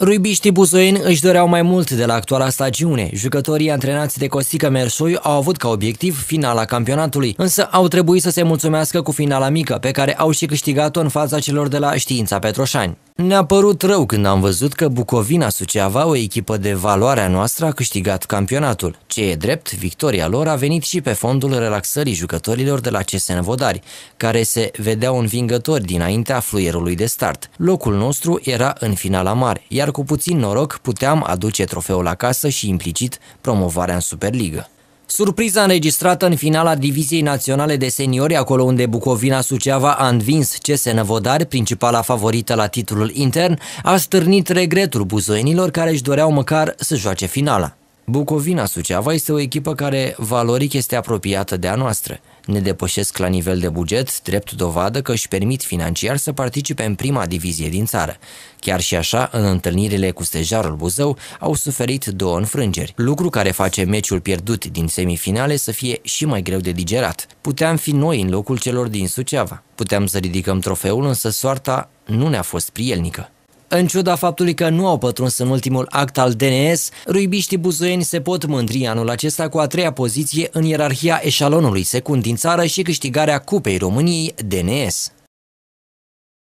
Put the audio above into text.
Ruibiștii buzoieni își doreau mai mult de la actuala stagiune. Jucătorii antrenați de Costică Merșoiu au avut ca obiectiv finala campionatului, însă au trebuit să se mulțumească cu finala mică, pe care au și câștigat-o în fața celor de la Știința Petroșani. Ne-a părut rău când am văzut că Bucovina Suceava, o echipă de valoarea noastră, a câștigat campionatul. Ce e drept, victoria lor a venit și pe fondul relaxării jucătorilor de la CSN Vodari, care se vedeau învingători dinaintea fluierului de start. Locul nostru era în finala mare, iar cu puțin noroc puteam aduce trofeul acasă și implicit promovarea în Superligă. Surpriza înregistrată în finala Diviziei Naționale de Seniori, acolo unde Bucovina Suceava a învins CS Năvodari, principala favorită la titlul intern, a stârnit regretul buzoienilor care își doreau măcar să joace finala. Bucovina Suceava este o echipă care valoric este apropiată de a noastră. Ne depășesc la nivel de buget, drept dovadă că își permit financiar să participe în prima divizie din țară. Chiar și așa, în întâlnirile cu stejarul Buzău au suferit două înfrângeri, lucru care face meciul pierdut din semifinale să fie și mai greu de digerat. Puteam fi noi în locul celor din Suceava. Puteam să ridicăm trofeul, însă soarta nu ne-a fost prielnică. În ciuda faptului că nu au pătruns în ultimul act al DNS, ruibiștii buzoieni se pot mândri anul acesta cu a treia poziție în ierarhia eșalonului secund din țară și câștigarea Cupei României DNS.